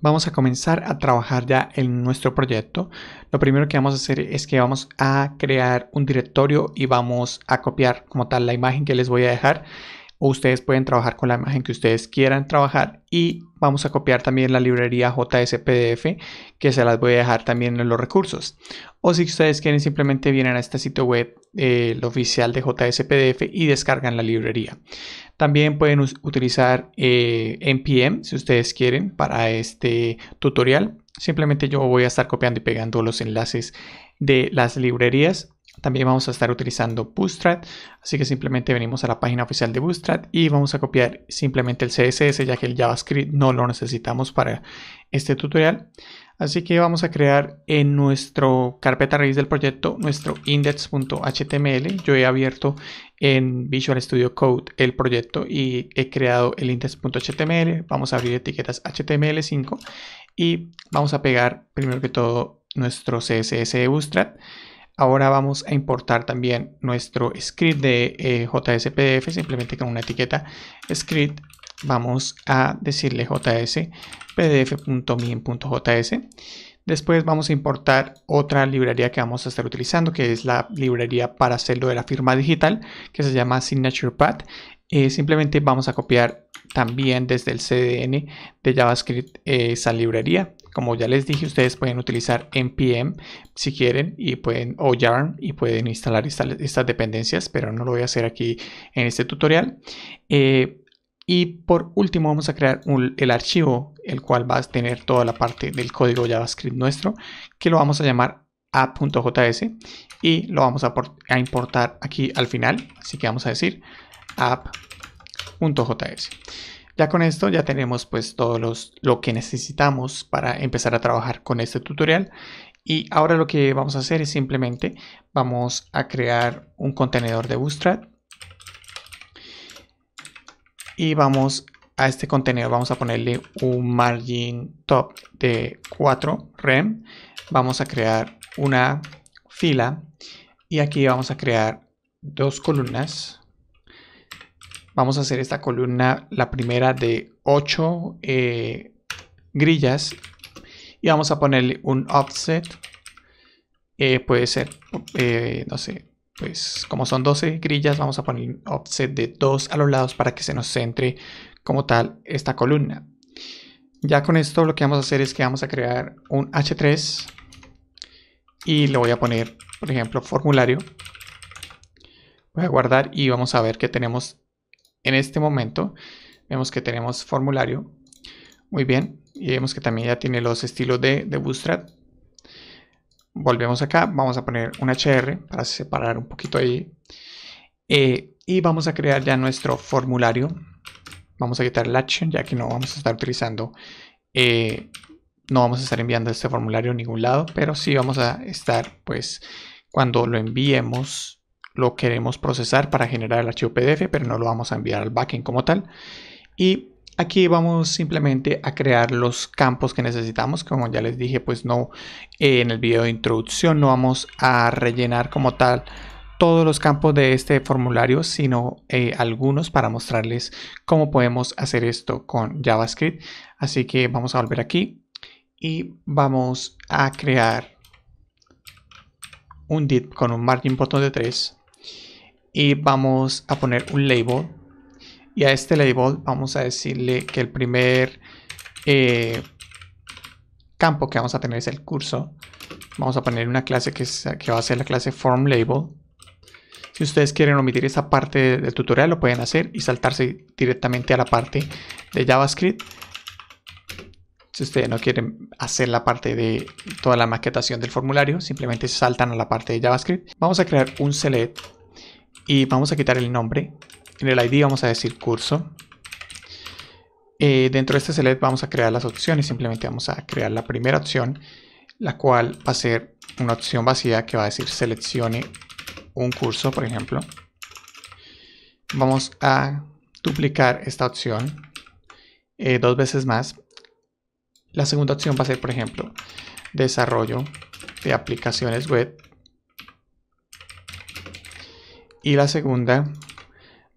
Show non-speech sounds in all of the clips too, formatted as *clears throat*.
vamos a comenzar a trabajar ya en nuestro proyecto, lo primero que vamos a hacer es que vamos a crear un directorio y vamos a copiar como tal la imagen que les voy a dejar. ustedes pueden trabajar con la imagen que ustedes quieran trabajar y vamos a copiar también la librería JSPDF que se las voy a dejar también en los recursos. O si ustedes quieren simplemente vienen a este sitio web, eh, el oficial de JSPDF y descargan la librería. También pueden utilizar eh, NPM si ustedes quieren para este tutorial. Simplemente yo voy a estar copiando y pegando los enlaces de las librerías. También vamos a estar utilizando Bootstrap, así que simplemente venimos a la página oficial de Bootstrap y vamos a copiar simplemente el CSS ya que el JavaScript no lo necesitamos para este tutorial. Así que vamos a crear en nuestro carpeta raíz del proyecto nuestro index.html. Yo he abierto en Visual Studio Code el proyecto y he creado el index.html. Vamos a abrir etiquetas HTML5 y vamos a pegar primero que todo nuestro CSS de Bootstrap. Ahora vamos a importar también nuestro script de eh, JSPDF simplemente con una etiqueta script vamos a decirle js pdf.min.js. Después vamos a importar otra librería que vamos a estar utilizando, que es la librería para hacerlo de la firma digital, que se llama SignaturePad. Eh, simplemente vamos a copiar también desde el CDN de JavaScript eh, esa librería. Como ya les dije, ustedes pueden utilizar npm si quieren y pueden o yarn y pueden instalar estas dependencias, pero no lo voy a hacer aquí en este tutorial. Eh, y por último vamos a crear el archivo, el cual va a tener toda la parte del código JavaScript nuestro, que lo vamos a llamar app.js y lo vamos a, importar aquí al final, así que vamos a decir app.js. Ya con esto ya tenemos pues todo lo que necesitamos para empezar a trabajar con este tutorial y ahora lo que vamos a hacer es simplemente vamos a crear un contenedor de Bootstrap y vamos a este contenedor vamos a ponerle un margin top de 4 rem vamos a crear una fila y aquí vamos a crear dos columnas vamos a hacer esta columna la primera de 8 eh, grillas y vamos a ponerle un offset eh, puede ser eh, no sé pues como son 12 grillas, vamos a poner un offset de 2 a los lados para que se nos centre como tal esta columna. Ya con esto lo que vamos a hacer es que vamos a crear un H3 y le voy a poner, por ejemplo, formulario. Voy a guardar y vamos a ver que tenemos en este momento. Vemos que tenemos formulario. Muy bien. Y vemos que también ya tiene los estilos de, de Bootstrap volvemos acá, vamos a poner un HR para separar un poquito ahí. Eh, y vamos a crear ya nuestro formulario. Vamos a quitar el action ya que no vamos a estar utilizando, eh, no vamos a estar enviando este formulario a ningún lado, pero sí vamos a estar pues cuando lo enviemos lo queremos procesar para generar el archivo PDF, pero no lo vamos a enviar al backend como tal. Y Aquí vamos simplemente a crear los campos que necesitamos. Como ya les dije, pues no eh, en el video de introducción no vamos a rellenar como tal todos los campos de este formulario, sino eh, algunos para mostrarles cómo podemos hacer esto con JavaScript. Así que vamos a volver aquí y vamos a crear un div con un margin botón de 3 y vamos a poner un label y a este label vamos a decirle que el primer eh, campo que vamos a tener es el curso. Vamos a poner una clase que, que va a ser la clase form label. Si ustedes quieren omitir esa parte del tutorial lo pueden hacer y saltarse directamente a la parte de JavaScript. Si ustedes no quieren hacer la parte de toda la maquetación del formulario, simplemente saltan a la parte de JavaScript. Vamos a crear un select y vamos a quitar el nombre en el ID vamos a decir curso. Eh, dentro de este select vamos a crear las opciones, simplemente vamos a crear la primera opción, la cual va a ser una opción vacía que va a decir seleccione un curso, por ejemplo. Vamos a duplicar esta opción eh, dos veces más. La segunda opción va a ser, por ejemplo, desarrollo de aplicaciones web. Y la segunda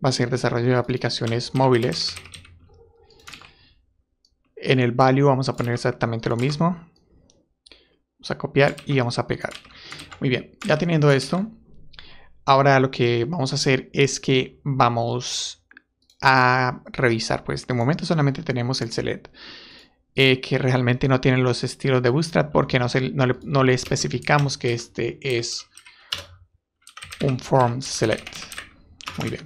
va a ser desarrollo de aplicaciones móviles. En el value vamos a poner exactamente lo mismo. Vamos a copiar y vamos a pegar. Muy bien, ya teniendo esto, ahora lo que vamos a hacer es que vamos a revisar. Pues de momento solamente tenemos el select. Eh, que realmente no tiene los estilos de Bootstrap porque no, le, especificamos que este es un form select. Muy bien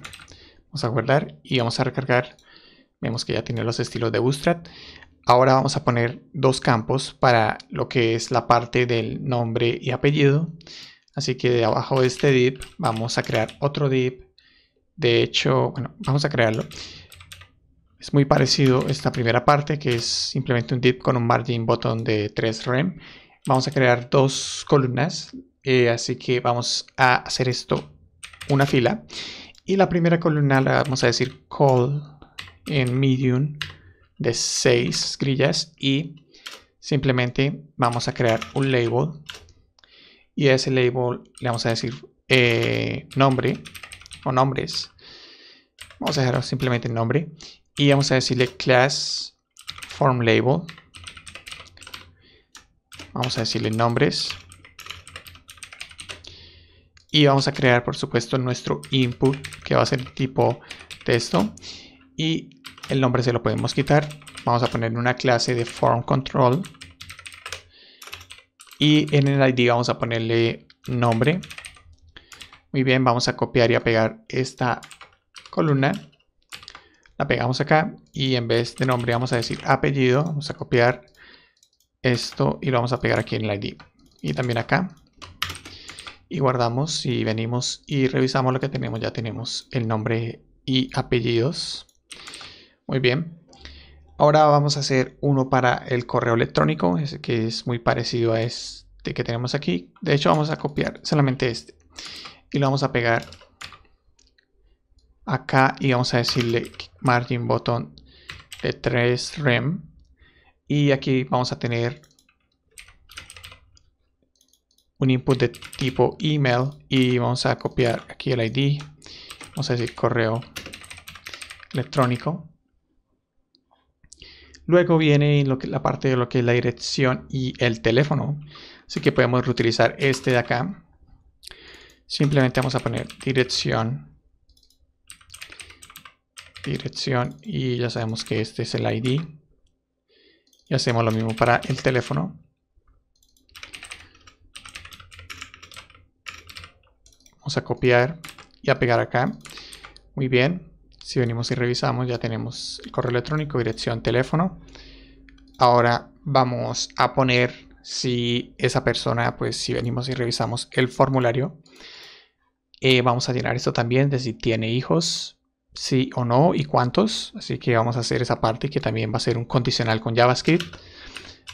a guardar y vamos a recargar. Vemos que ya tiene los estilos de Bootstrap. Ahora vamos a poner dos campos para lo que es la parte del nombre y apellido. Así que de abajo de este div vamos a crear otro div. De hecho, bueno, vamos a crearlo. Es muy parecido esta primera parte que es simplemente un div con un margin button de 3 rem. Vamos a crear dos columnas, eh, así que vamos a hacer esto una fila y la primera columna la vamos a decir call en medium de 6 grillas y simplemente vamos a crear un label y a ese label le vamos a decir eh, nombre o nombres vamos a dejar simplemente nombre y vamos a decirle class form label vamos a decirle nombres y vamos a crear por supuesto nuestro input que va a ser tipo texto y el nombre se lo podemos quitar vamos a poner una clase de form control y en el id vamos a ponerle nombre muy bien vamos a copiar y a pegar esta columna la pegamos acá y en vez de nombre vamos a decir apellido vamos a copiar esto y lo vamos a pegar aquí en el id y también acá y guardamos y venimos y revisamos lo que tenemos. Ya tenemos el nombre y apellidos. Muy bien. Ahora vamos a hacer uno para el correo electrónico, que es muy parecido a este que tenemos aquí. De hecho, vamos a copiar solamente este y lo vamos a pegar acá y vamos a decirle margin button de 3 rem y aquí vamos a tener un input de tipo email y vamos a copiar aquí el ID, vamos a decir correo electrónico. Luego viene lo que, la parte de lo que es la dirección y el teléfono, así que podemos reutilizar este de acá. Simplemente vamos a poner dirección, dirección y ya sabemos que este es el ID. Y hacemos lo mismo para el teléfono. a copiar y a pegar acá. Muy bien. Si venimos y revisamos ya tenemos el correo electrónico, dirección, teléfono. Ahora vamos a poner si esa persona, pues si venimos y revisamos el formulario, eh, vamos a llenar esto también de si tiene hijos, sí o no y cuántos. Así que vamos a hacer esa parte que también va a ser un condicional con JavaScript.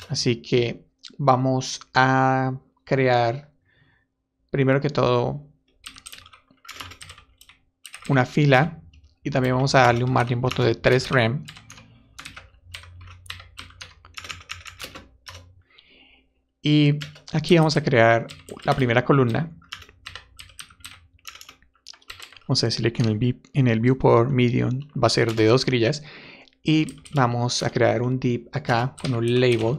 Así que vamos a crear primero que todo una fila y también vamos a darle un margin voto de 3 rem. Y aquí vamos a crear la primera columna. Vamos a decirle que en el, en el viewport medium va a ser de dos grillas. Y vamos a crear un div acá con un label.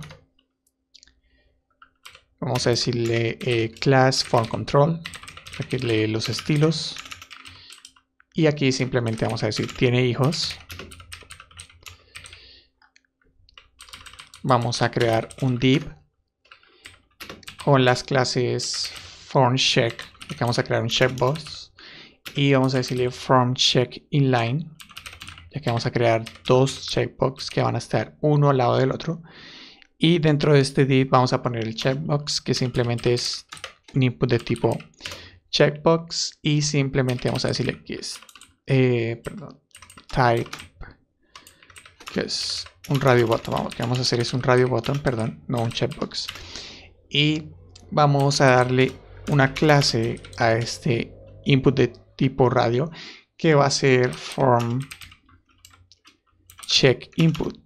Vamos a decirle eh, class form control para que lee los estilos. Y aquí simplemente vamos a decir, tiene hijos. Vamos a crear un div con las clases formCheck. Aquí vamos a crear un checkbox. Y vamos a decirle check inline. ya que vamos a crear dos checkbox que van a estar uno al lado del otro. Y dentro de este div vamos a poner el checkbox que simplemente es un input de tipo checkbox y simplemente vamos a decirle que es, eh, perdón, type, que es un radio button, vamos, lo que vamos a hacer es un radio button, perdón, no un checkbox. Y vamos a darle una clase a este input de tipo radio que va a ser form check input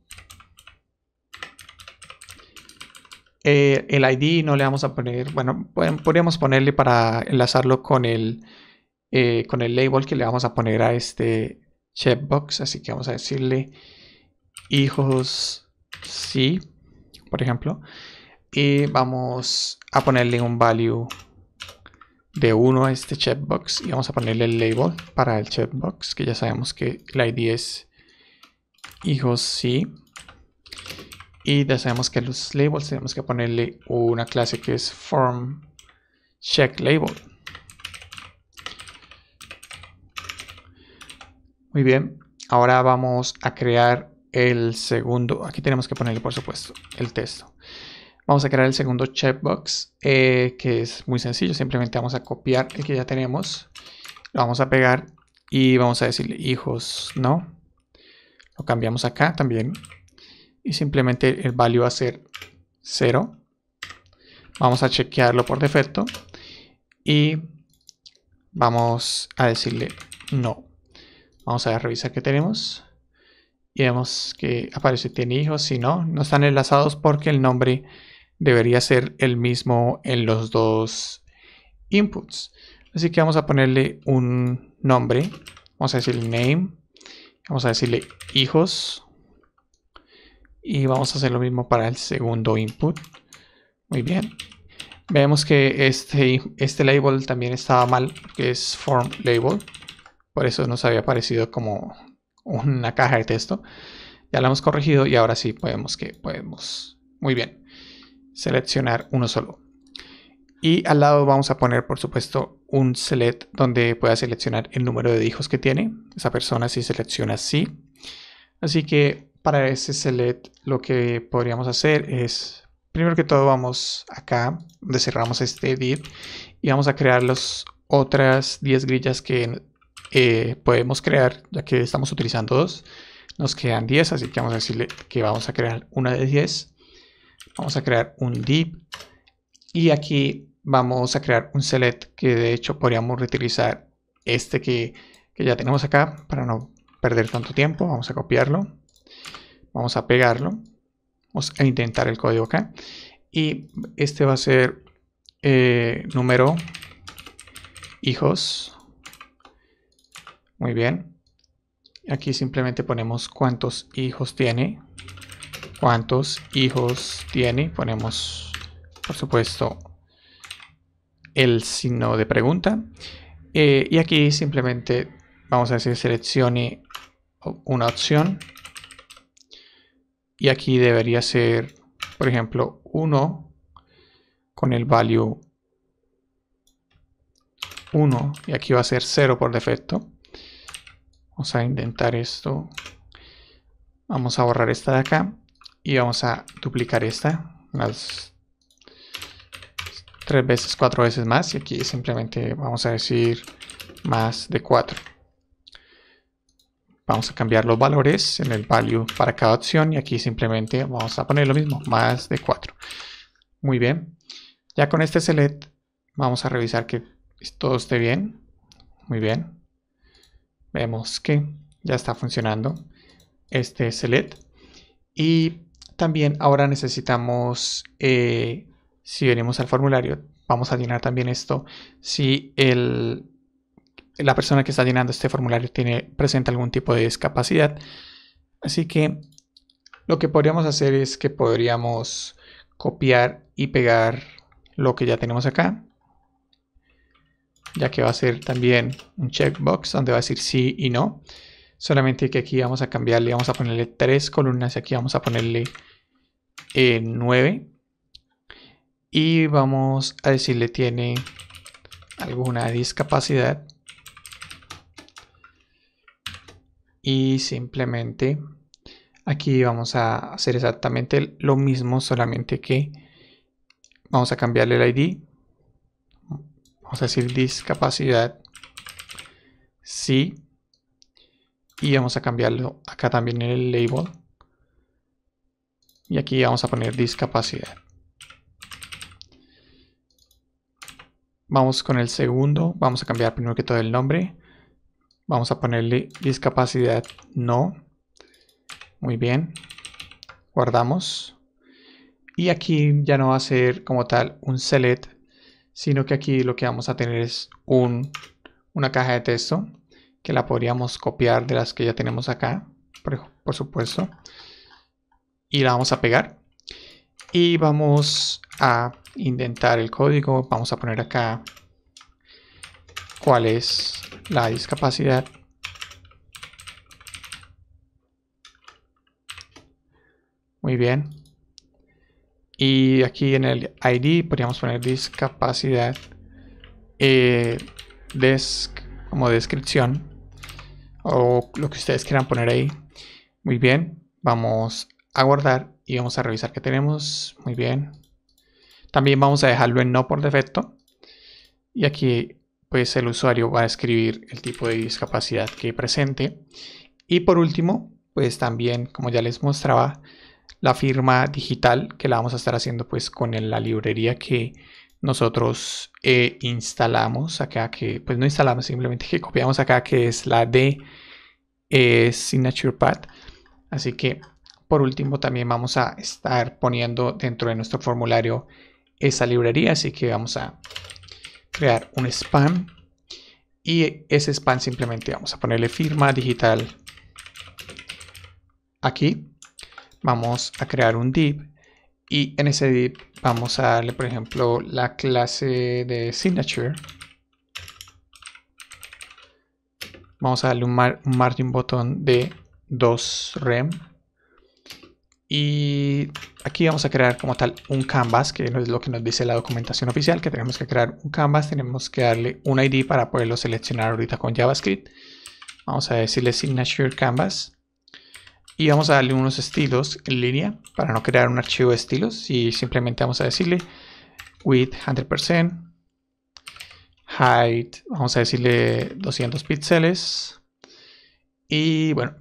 Eh, el ID no le vamos a poner, bueno, podríamos ponerle para enlazarlo con el, eh, con el label que le vamos a poner a este checkbox, así que vamos a decirle hijos sí, por ejemplo, y vamos a ponerle un value de 1 a este checkbox y vamos a ponerle el label para el checkbox que ya sabemos que el ID es hijos sí y ya sabemos que los labels tenemos que ponerle una clase que es form check label muy bien ahora vamos a crear el segundo aquí tenemos que ponerle por supuesto el texto vamos a crear el segundo checkbox eh, que es muy sencillo simplemente vamos a copiar el que ya tenemos lo vamos a pegar y vamos a decirle hijos no lo cambiamos acá también y simplemente el value va a ser 0. Vamos a chequearlo por defecto y vamos a decirle no. Vamos a revisar que tenemos y vemos que aparece tiene hijos, si no, no están enlazados porque el nombre debería ser el mismo en los dos inputs. Así que vamos a ponerle un nombre, vamos a decir name, vamos a decirle hijos, y vamos a hacer lo mismo para el segundo input. Muy bien. Vemos que este, este label también estaba mal, que es form label. Por eso nos había parecido como una caja de texto. Ya lo hemos corregido y ahora sí podemos que podemos. Muy bien. Seleccionar uno solo. Y al lado vamos a poner, por supuesto, un select donde pueda seleccionar el número de hijos que tiene. Esa persona si selecciona sí. Así que para ese select lo que podríamos hacer es, primero que todo vamos acá, donde cerramos este div y vamos a crear las otras 10 grillas que eh, podemos crear, ya que estamos utilizando dos. Nos quedan 10, así que vamos a decirle que vamos a crear una de 10. Vamos a crear un div. Y aquí vamos a crear un select que de hecho podríamos reutilizar este que ya tenemos acá para no perder tanto tiempo. Vamos a copiarlo. Vamos a pegarlo. Vamos a intentar el código acá. Y este va a ser eh, número hijos. Muy bien. Aquí simplemente ponemos cuántos hijos tiene. Cuántos hijos tiene. Ponemos, por supuesto, el signo de pregunta. Eh, y aquí simplemente vamos a decir seleccione una opción y aquí debería ser, por ejemplo, 1 con el value 1. Y aquí va a ser 0 por defecto. Vamos a intentar esto. Vamos a borrar esta de acá. Y vamos a duplicar esta. unas tres veces, cuatro veces más. Y aquí simplemente vamos a decir más de 4. Vamos a cambiar los valores en el value para cada opción y aquí simplemente vamos a poner lo mismo, más de 4. Muy bien. Ya con este select vamos a revisar que todo esté bien. Muy bien. Vemos que ya está funcionando este select. Y también ahora necesitamos, eh, si venimos al formulario, vamos a llenar también esto, si el la persona que está llenando este formulario tiene, presenta algún tipo de discapacidad. Así que lo que podríamos hacer es que podríamos copiar y pegar lo que ya tenemos acá, ya que va a ser también un checkbox donde va a decir sí y no. Solamente que aquí vamos a cambiarle, vamos a ponerle tres columnas y aquí vamos a ponerle eh, nueve Y vamos a decirle tiene alguna discapacidad. y simplemente aquí vamos a hacer exactamente lo mismo solamente que vamos a cambiarle el ID vamos a decir discapacidad sí y vamos a cambiarlo acá también en el label y aquí vamos a poner discapacidad vamos con el segundo vamos a cambiar primero que todo el nombre Vamos a ponerle discapacidad no. Muy bien. Guardamos. Y aquí ya no va a ser como tal un select, sino que aquí lo que vamos a tener es un, una caja de texto que la podríamos copiar de las que ya tenemos acá, por, por supuesto. Y la vamos a pegar. Y vamos a indentar el código. Vamos a poner acá cuál es la discapacidad. Muy bien. Y aquí en el ID podríamos poner discapacidad. Eh, como descripción. O lo que ustedes quieran poner ahí. Muy bien. Vamos a guardar y vamos a revisar que tenemos. Muy bien. También vamos a dejarlo en no por defecto. Y aquí pues el usuario va a escribir el tipo de discapacidad que presente. Y por último, pues también, como ya les mostraba, la firma digital que la vamos a estar haciendo pues con la librería que nosotros eh, instalamos acá, que pues no instalamos, simplemente que copiamos acá, que es la de eh, Signature Pad. Así que por último también vamos a estar poniendo dentro de nuestro formulario esa librería, así que vamos a crear un spam y ese spam simplemente vamos a ponerle firma digital aquí. Vamos a crear un div y en ese div vamos a darle por ejemplo la clase de signature. Vamos a darle un, margin botón de 2 rem y aquí vamos a crear como tal un canvas, que es lo que nos dice la documentación oficial, que tenemos que crear un canvas, tenemos que darle un ID para poderlo seleccionar ahorita con JavaScript. Vamos a decirle signature canvas. Y vamos a darle unos estilos en línea para no crear un archivo de estilos. Y simplemente vamos a decirle width 100%, height, vamos a decirle 200 píxeles. Y bueno,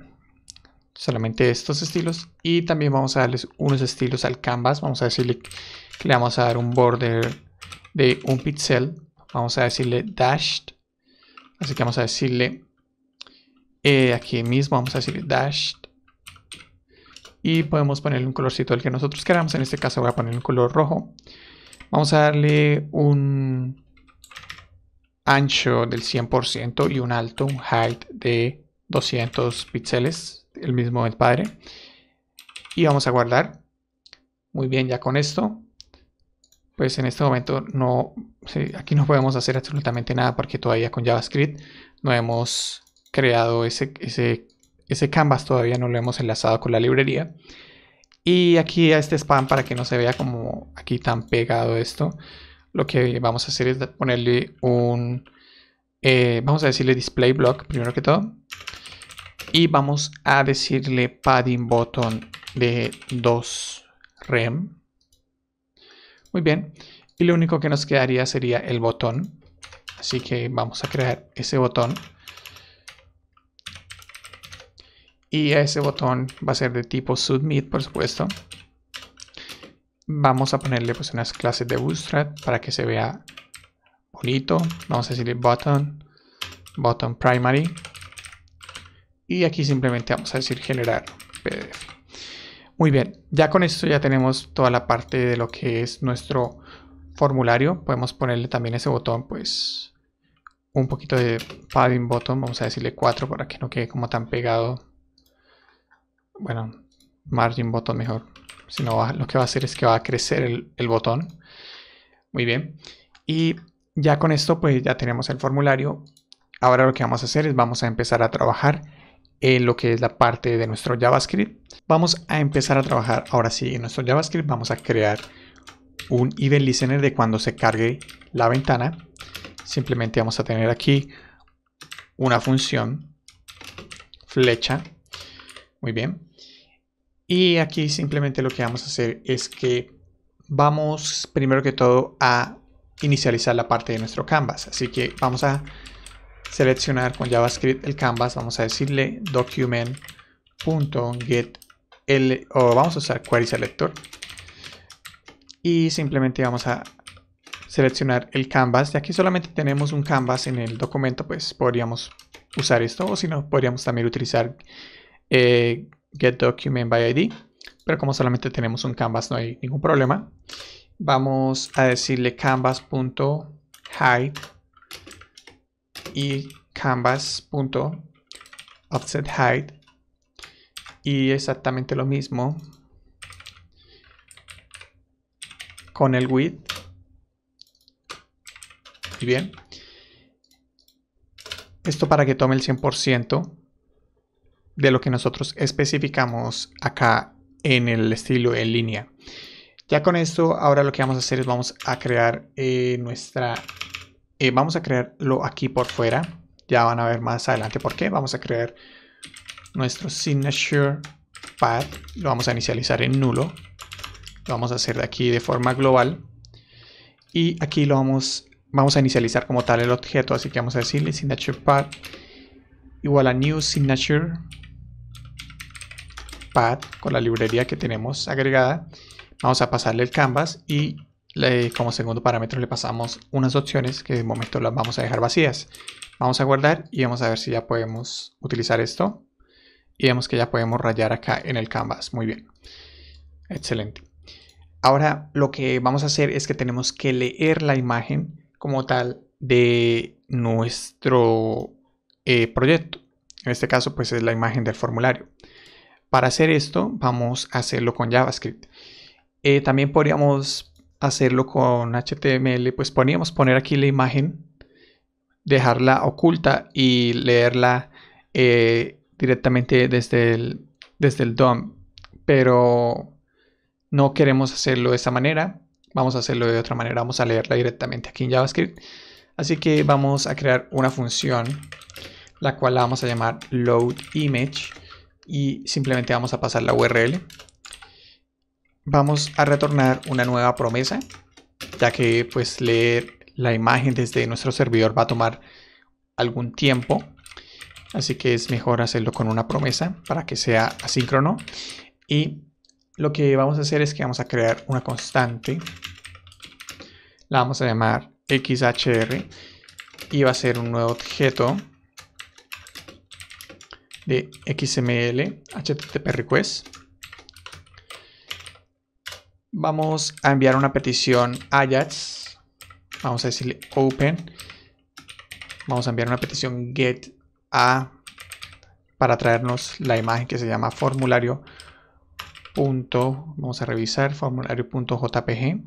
solamente estos estilos y también vamos a darles unos estilos al canvas vamos a decirle que le vamos a dar un border de un pixel vamos a decirle dashed así que vamos a decirle eh, aquí mismo vamos a decirle dashed y podemos ponerle un colorcito el que nosotros queramos en este caso voy a poner un color rojo vamos a darle un ancho del 100% y un alto, un height de 200 píxeles el mismo padre. Y vamos a guardar. Muy bien, ya con esto, pues en este momento no, aquí no podemos hacer absolutamente nada porque todavía con JavaScript no hemos creado ese, ese, ese canvas, todavía no lo hemos enlazado con la librería. Y aquí a este spam para que no se vea como aquí tan pegado esto, lo que vamos a hacer es ponerle un, eh, vamos a decirle display block primero que todo y vamos a decirle padding button de 2 rem. Muy bien. Y lo único que nos quedaría sería el botón. Así que vamos a crear ese botón. Y ese botón va a ser de tipo submit, por supuesto. Vamos a ponerle pues unas clases de bootstrap para que se vea bonito. Vamos a decirle button, button primary y aquí simplemente vamos a decir generar PDF. Muy bien, ya con esto ya tenemos toda la parte de lo que es nuestro formulario. Podemos ponerle también ese botón, pues un poquito de padding button vamos a decirle 4 para que no quede como tan pegado. Bueno, margin botón mejor, si no lo que va a hacer es que va a crecer el botón. Muy bien, y ya con esto pues ya tenemos el formulario. Ahora lo que vamos a hacer es vamos a empezar a trabajar en lo que es la parte de nuestro JavaScript. Vamos a empezar a trabajar ahora sí en nuestro JavaScript. Vamos a crear un event listener de cuando se cargue la ventana. Simplemente vamos a tener aquí una función flecha. Muy bien. Y aquí simplemente lo que vamos a hacer es que vamos primero que todo a inicializar la parte de nuestro canvas. Así que vamos a seleccionar con JavaScript el canvas, vamos a decirle document.get o vamos a usar query selector y simplemente vamos a seleccionar el canvas. De aquí solamente tenemos un canvas en el documento, pues podríamos usar esto o si no podríamos también utilizar eh, get document by ID, pero como solamente tenemos un canvas no hay ningún problema. Vamos a decirle canvas.hide y canvas.offsetheight y exactamente lo mismo con el width y bien esto para que tome el 100% de lo que nosotros especificamos acá en el estilo en línea ya con esto ahora lo que vamos a hacer es vamos a crear eh, nuestra eh, vamos a crearlo aquí por fuera. Ya van a ver más adelante por qué. Vamos a crear nuestro signature path. Lo vamos a inicializar en nulo. Lo vamos a hacer de aquí de forma global. Y aquí lo vamos, vamos a inicializar como tal el objeto. Así que vamos a decirle signature path igual a new signature path con la librería que tenemos agregada. Vamos a pasarle el canvas y como segundo parámetro le pasamos unas opciones que de momento las vamos a dejar vacías. Vamos a guardar y vamos a ver si ya podemos utilizar esto. Y vemos que ya podemos rayar acá en el canvas. Muy bien. Excelente. Ahora lo que vamos a hacer es que tenemos que leer la imagen como tal de nuestro eh, proyecto. En este caso pues es la imagen del formulario. Para hacer esto vamos a hacerlo con JavaScript. Eh, también podríamos hacerlo con HTML, pues poníamos poner aquí la imagen, dejarla oculta y leerla eh, directamente desde el, desde el DOM. Pero no queremos hacerlo de esa manera, vamos a hacerlo de otra manera, vamos a leerla directamente aquí en JavaScript. Así que vamos a crear una función, la cual la vamos a llamar loadImage y simplemente vamos a pasar la URL vamos a retornar una nueva promesa, ya que pues leer la imagen desde nuestro servidor va a tomar algún tiempo, así que es mejor hacerlo con una promesa para que sea asíncrono. Y lo que vamos a hacer es que vamos a crear una constante, la vamos a llamar xhr y va a ser un nuevo objeto de xml http request Vamos a enviar una petición Ajax. Vamos a decirle open. Vamos a enviar una petición get a para traernos la imagen que se llama formulario. vamos a revisar formulario.jpg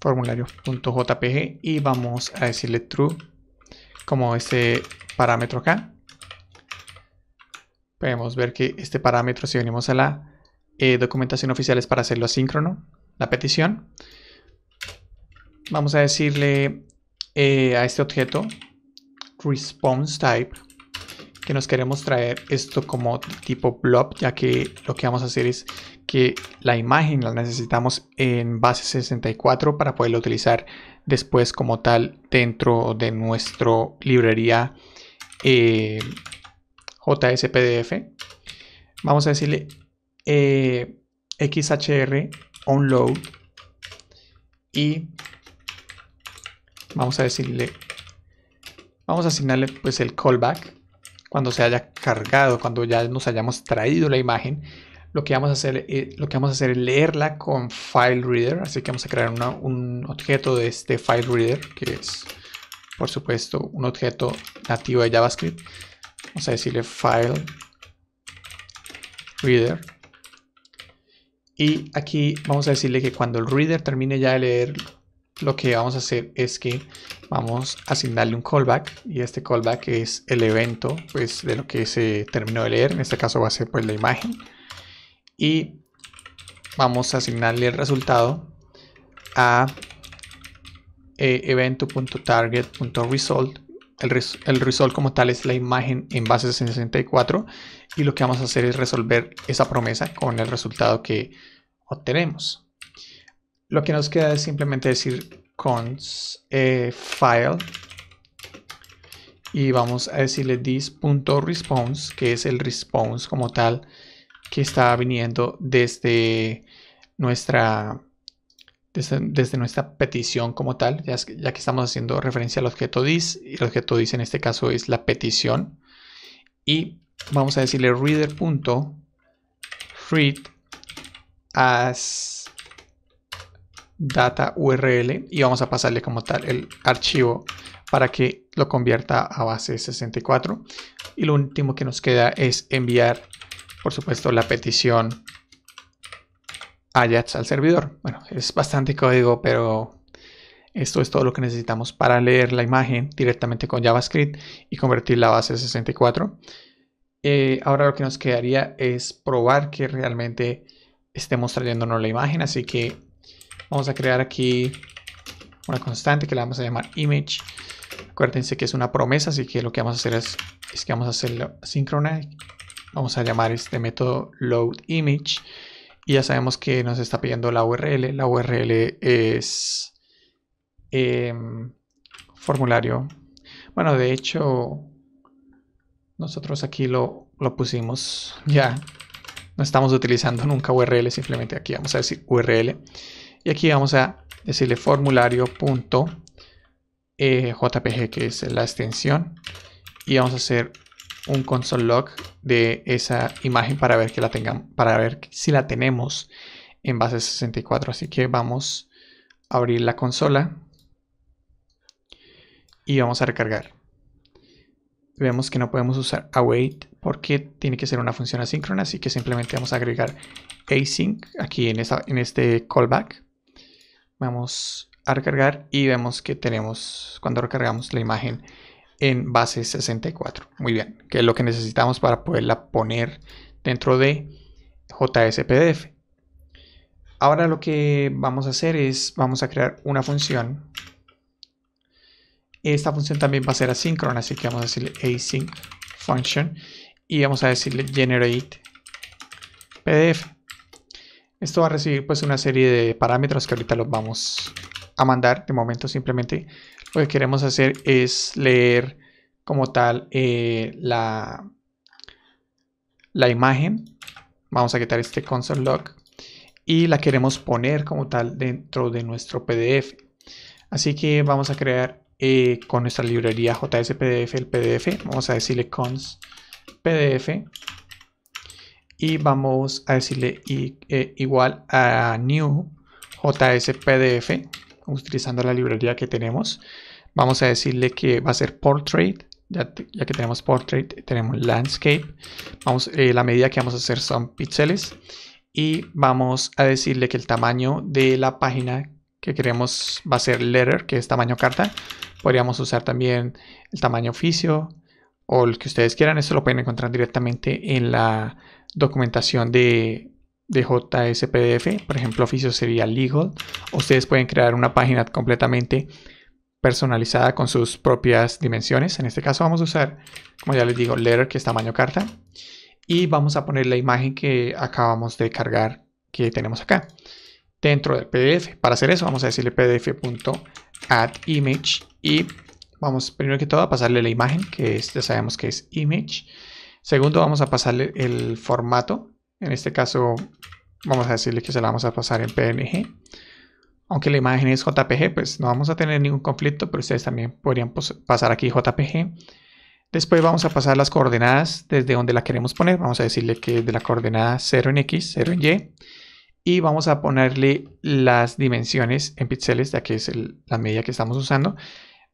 formulario.jpg y vamos a decirle true como ese parámetro acá podemos ver que este parámetro si venimos a la eh, documentación oficial es para hacerlo asíncrono, la petición. Vamos a decirle eh, a este objeto response type que nos queremos traer esto como tipo blob, ya que lo que vamos a hacer es que la imagen la necesitamos en base 64 para poderlo utilizar después como tal dentro de nuestra librería eh, JSPDF. Vamos a decirle eh, XHR onload y vamos a decirle, vamos a asignarle pues el callback cuando se haya cargado, cuando ya nos hayamos traído la imagen, lo que vamos a hacer, es, eh, lo que vamos a hacer es leerla con file reader, así que vamos a crear un objeto de este file reader que es por supuesto un objeto nativo de JavaScript. Vamos a decirle file reader y aquí vamos a decirle que cuando el reader termine ya de leer, lo que vamos a hacer es que vamos a asignarle un callback y este callback es el evento pues, de lo que se terminó de leer, en este caso va a ser pues la imagen. Y vamos a asignarle el resultado a eh, evento.target.result el, el, result como tal es la imagen en base 64 y lo que vamos a hacer es resolver esa promesa con el resultado que obtenemos. Lo que nos queda es simplemente decir cons eh, file y vamos a decirle this.response que es el response como tal que está viniendo desde nuestra desde, nuestra petición como tal ya, ya, que estamos haciendo referencia al objeto this y el objeto this en este caso es la petición y vamos a decirle reader.read as data url y vamos a pasarle como tal el archivo para que lo convierta a base 64 y lo último que nos queda es enviar por supuesto la petición AJAX al servidor bueno es bastante código pero esto es todo lo que necesitamos para leer la imagen directamente con JavaScript y convertirla a base 64 eh, ahora lo que nos quedaría es probar que realmente estemos trayéndonos la imagen. Así que vamos a crear aquí una constante que la vamos a llamar image. Acuérdense que es una promesa, así que lo que vamos a hacer es, que vamos a hacerlo síncrona. Vamos a llamar este método load image. Y ya sabemos que nos está pidiendo la URL. La URL es em, formulario. Bueno, de hecho, nosotros aquí lo, lo pusimos ya no estamos utilizando nunca URL, simplemente aquí vamos a decir URL y aquí vamos a decirle formulario.jpg e que es la extensión y vamos a hacer un console log de esa imagen para ver que la tengan, para ver si la tenemos en base 64 así que vamos a abrir la consola y vamos a recargar vemos que no podemos usar await porque tiene que ser una función asíncrona, así que simplemente vamos a agregar async aquí en, este callback. Vamos a recargar y vemos que tenemos, cuando recargamos la imagen en base 64. Muy bien, que es lo que necesitamos para poderla poner dentro de JSPDF. Ahora lo que vamos a hacer es, vamos a crear una función. Esta función también va a ser asíncrona, así que vamos a decirle async function y vamos a decirle generate PDF. Esto va a recibir pues una serie de parámetros que ahorita los vamos a mandar. De momento simplemente lo que queremos hacer es leer como tal eh, la, la imagen. Vamos a quitar este console log y la queremos poner como tal dentro de nuestro PDF. Así que vamos a crear eh, con nuestra librería JSPDF el PDF. Vamos a decirle const PDF y vamos a decirle e igual a new js pdf utilizando la librería que tenemos vamos a decirle que va a ser portrait ya, que tenemos portrait tenemos landscape vamos eh, la medida que vamos a hacer son píxeles y vamos a decirle que el tamaño de la página que queremos va a ser letter que es tamaño carta podríamos usar también el tamaño oficio o el que ustedes quieran, esto lo pueden encontrar directamente en la documentación de, de JSPDF, por ejemplo, oficio sería legal. Ustedes pueden crear una página completamente personalizada con sus propias dimensiones. En este caso vamos a usar, como ya les digo, letter que es tamaño carta y vamos a poner la imagen que acabamos de cargar que tenemos acá dentro del PDF. Para hacer eso vamos a decirle pdf.addImage y vamos primero que todo a pasarle la imagen, que ya sabemos que es image. Segundo, vamos a pasarle el formato. En este caso, vamos a decirle que se la vamos a pasar en PNG. Aunque la imagen es JPG, pues no vamos a tener ningún conflicto, pero ustedes también podrían pasar aquí JPG. Después vamos a pasar las coordenadas desde donde la queremos poner. Vamos a decirle que de la coordenada 0 en X, 0 en Y. Y vamos a ponerle las dimensiones en píxeles, ya que es la media que estamos usando.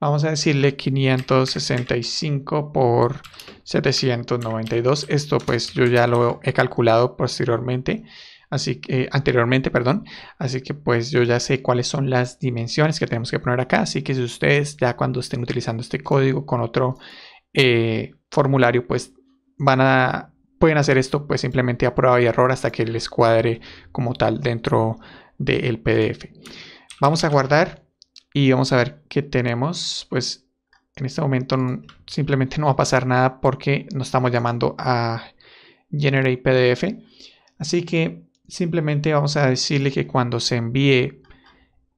Vamos a decirle 565 por 792. Esto pues yo ya lo he calculado posteriormente. Así que eh, anteriormente, perdón. Así que pues yo ya sé cuáles son las dimensiones que tenemos que poner acá. Así que si ustedes ya cuando estén utilizando este código con otro eh, formulario, pues van a pueden hacer esto pues simplemente a prueba y error hasta que les cuadre como tal dentro del PDF. Vamos a guardar y vamos a ver que tenemos, pues en este momento simplemente no va a pasar nada porque no estamos llamando a generate PDF. Así que simplemente vamos a decirle que cuando se envíe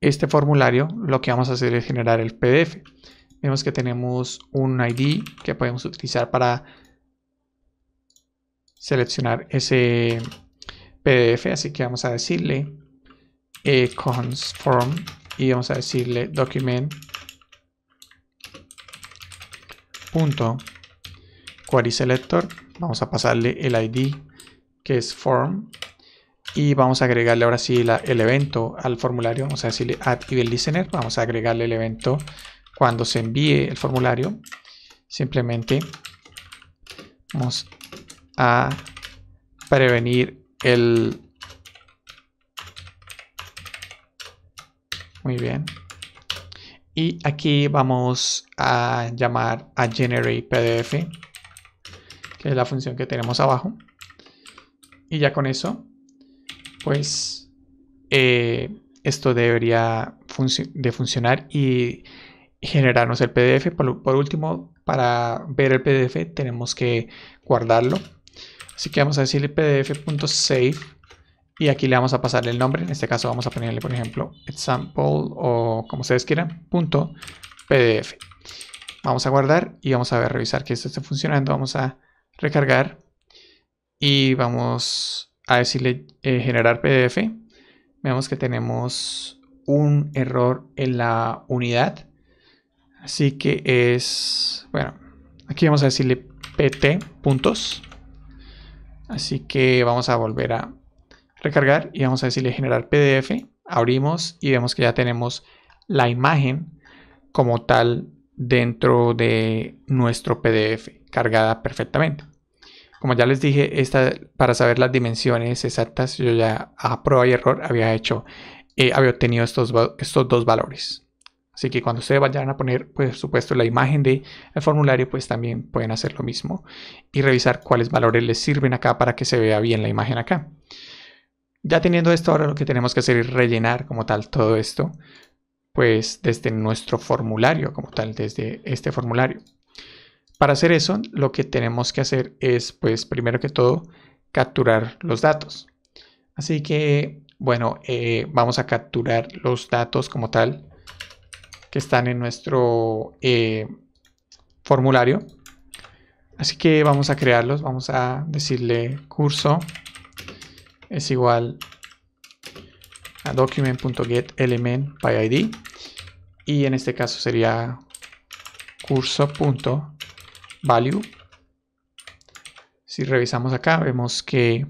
este formulario, lo que vamos a hacer es generar el PDF. Vemos que tenemos un ID que podemos utilizar para seleccionar ese PDF. Así que vamos a decirle eh, form y vamos a decirle document selector vamos a pasarle el id que es form y vamos a agregarle ahora sí el evento al formulario vamos a decirle add del listener vamos a agregarle el evento cuando se envíe el formulario simplemente vamos a prevenir el Muy bien. Y aquí vamos a llamar a generate PDF, que es la función que tenemos abajo. Y ya con eso, pues eh, esto debería de funcionar y generarnos el PDF. Por, por último, para ver el PDF tenemos que guardarlo. Así que vamos a decirle pdf.save y aquí le vamos a pasar el nombre. En este caso vamos a ponerle, por ejemplo, example o como ustedes quieran, punto .pdf. Vamos a guardar y vamos a ver, revisar que esto esté funcionando. Vamos a recargar y vamos a decirle eh, generar PDF. Veamos que tenemos un error en la unidad. Así que es, bueno, aquí vamos a decirle pt puntos. Así que vamos a volver a recargar y vamos a decirle generar PDF, abrimos y vemos que ya tenemos la imagen como tal dentro de nuestro PDF cargada perfectamente. Como ya les dije, esta, para saber las dimensiones exactas, yo ya a prueba y error había hecho, eh, había obtenido estos, estos dos valores. Así que cuando ustedes vayan a poner, pues, por supuesto, la imagen del el formulario, pues también pueden hacer lo mismo y revisar cuáles valores les sirven acá para que se vea bien la imagen acá. Ya teniendo esto, ahora lo que tenemos que hacer es rellenar como tal todo esto, pues desde nuestro formulario como tal, desde este formulario. Para hacer eso, lo que tenemos que hacer es, pues primero que todo, capturar los datos. Así que, bueno, eh, vamos a capturar los datos como tal que están en nuestro eh, formulario. Así que vamos a crearlos, vamos a decirle curso es igual a id y en este caso sería curso.value. Si revisamos acá vemos que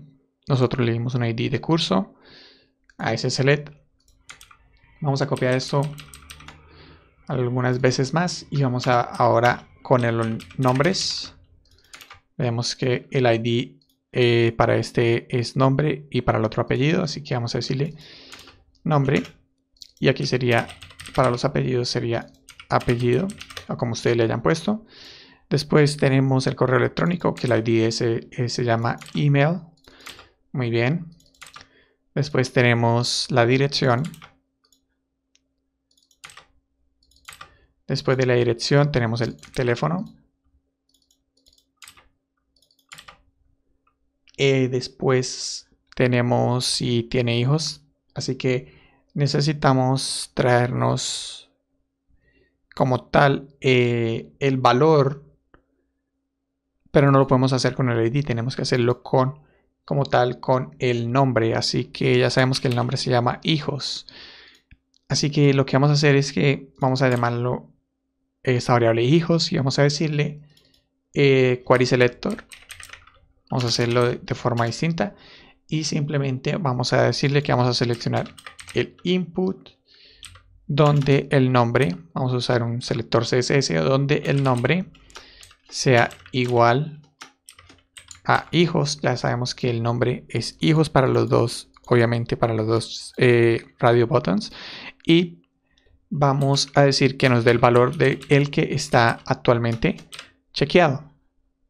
nosotros le dimos un ID de curso a ese select. Vamos a copiar esto algunas veces más y vamos a ahora con el nombres. Vemos que el ID eh, para este es nombre y para el otro apellido, así que vamos a decirle nombre y aquí sería, para los apellidos sería apellido, o como ustedes le hayan puesto. Después tenemos el correo electrónico, que la ID eh, se llama email. Muy bien. Después tenemos la dirección. Después de la dirección tenemos el teléfono. Eh, después tenemos si tiene hijos. Así que necesitamos traernos como tal eh, el valor. Pero no lo podemos hacer con el ID. Tenemos que hacerlo con como tal con el nombre. Así que ya sabemos que el nombre se llama hijos. Así que lo que vamos a hacer es que vamos a llamarlo esta variable hijos y vamos a decirle eh, query selector Vamos a hacerlo de forma distinta y simplemente vamos a decirle que vamos a seleccionar el input donde el nombre, vamos a usar un selector CSS donde el nombre sea igual a hijos, ya sabemos que el nombre es hijos para los dos, obviamente para los dos eh, radio buttons y vamos a decir que nos dé el valor de el que está actualmente chequeado.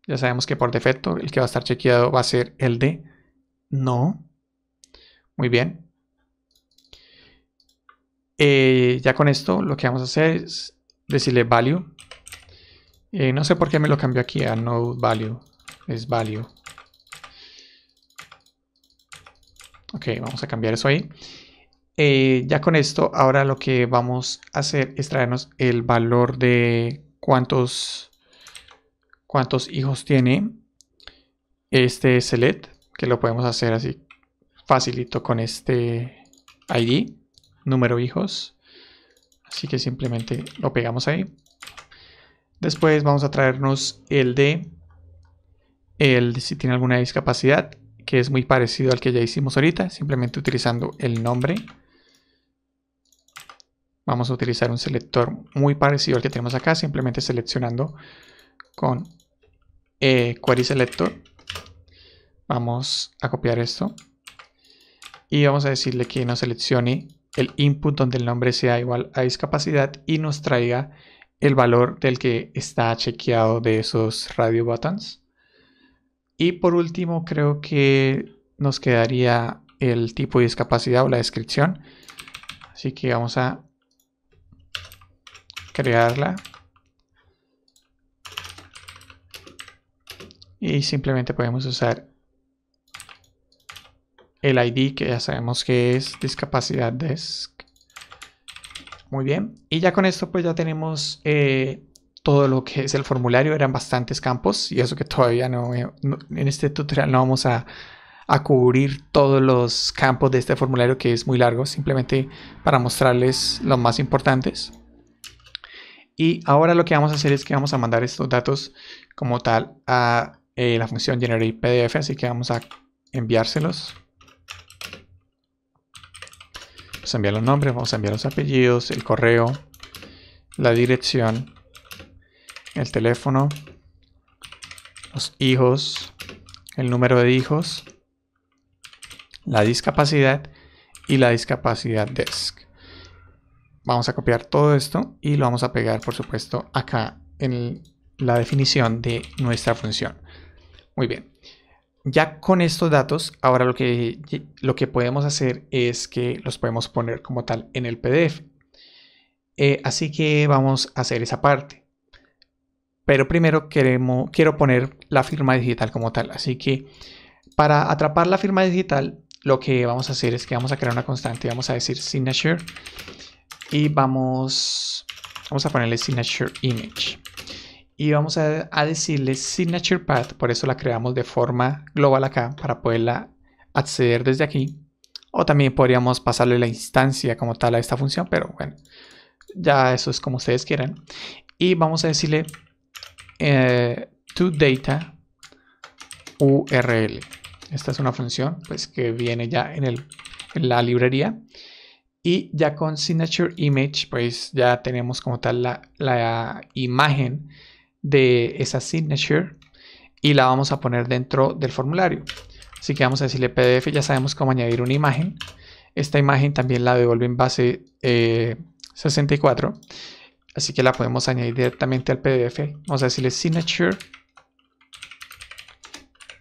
Ya sabemos que por defecto el que va a estar chequeado va a ser el de no. Muy bien. Eh, ya con esto lo que vamos a hacer es decirle value. Eh, no sé por qué me lo cambió aquí a no value. Es value. Ok, vamos a cambiar eso ahí. Eh, ya con esto, ahora lo que vamos a hacer es traernos el valor de cuántos cuántos hijos tiene este select, que lo podemos hacer así facilito con este ID, número hijos. Así que simplemente lo pegamos ahí. Después vamos a traernos el de, el si tiene alguna discapacidad, que es muy parecido al que ya hicimos ahorita, simplemente utilizando el nombre. Vamos a utilizar un selector muy parecido al que tenemos acá, simplemente seleccionando con eh, query selector. Vamos a copiar esto. Y vamos a decirle que nos seleccione el input donde el nombre sea igual a discapacidad y nos traiga el valor del que está chequeado de esos radio buttons. Y por último creo que nos quedaría el tipo de discapacidad o la descripción. Así que vamos a crearla y simplemente podemos usar el ID que ya sabemos que es discapacidad desk. Muy bien, y ya con esto pues ya tenemos eh, todo lo que es el formulario, eran bastantes campos y eso que todavía eh, no, en este tutorial no vamos a, a, cubrir todos los campos de este formulario que es muy largo, simplemente para mostrarles los más importantes. Y ahora lo que vamos a hacer es que vamos a mandar estos datos como tal a eh, la función generate PDF, así que vamos a enviárselos. Vamos a enviar los nombres, vamos a enviar los apellidos, el correo, la dirección, el teléfono, los hijos, el número de hijos, la discapacidad y la discapacidad desk. Vamos a copiar todo esto y lo vamos a pegar, por supuesto, acá en la definición de nuestra función. Muy bien. Ya con estos datos, ahora lo que, lo que podemos hacer es que los podemos poner como tal en el PDF. Eh, así que vamos a hacer esa parte. Pero primero queremos, quiero poner la firma digital como tal. Así que para atrapar la firma digital, lo que vamos a hacer es que vamos a crear una constante. Vamos a decir signature y vamos, vamos a ponerle signature image y vamos a, decirle Signature Path, por eso la creamos de forma global acá para poderla acceder desde aquí. O también podríamos pasarle la instancia como tal a esta función, pero bueno, ya eso es como ustedes quieran. Y vamos a decirle eh, URL. Esta es una función pues, que viene ya en, el, la librería. Y ya con signature image, pues ya tenemos como tal la, la imagen de esa signature y la vamos a poner dentro del formulario. Así que vamos a decirle PDF, ya sabemos cómo añadir una imagen. Esta imagen también la devuelve en base 64, eh, así que la podemos añadir directamente al PDF. Vamos a decirle signature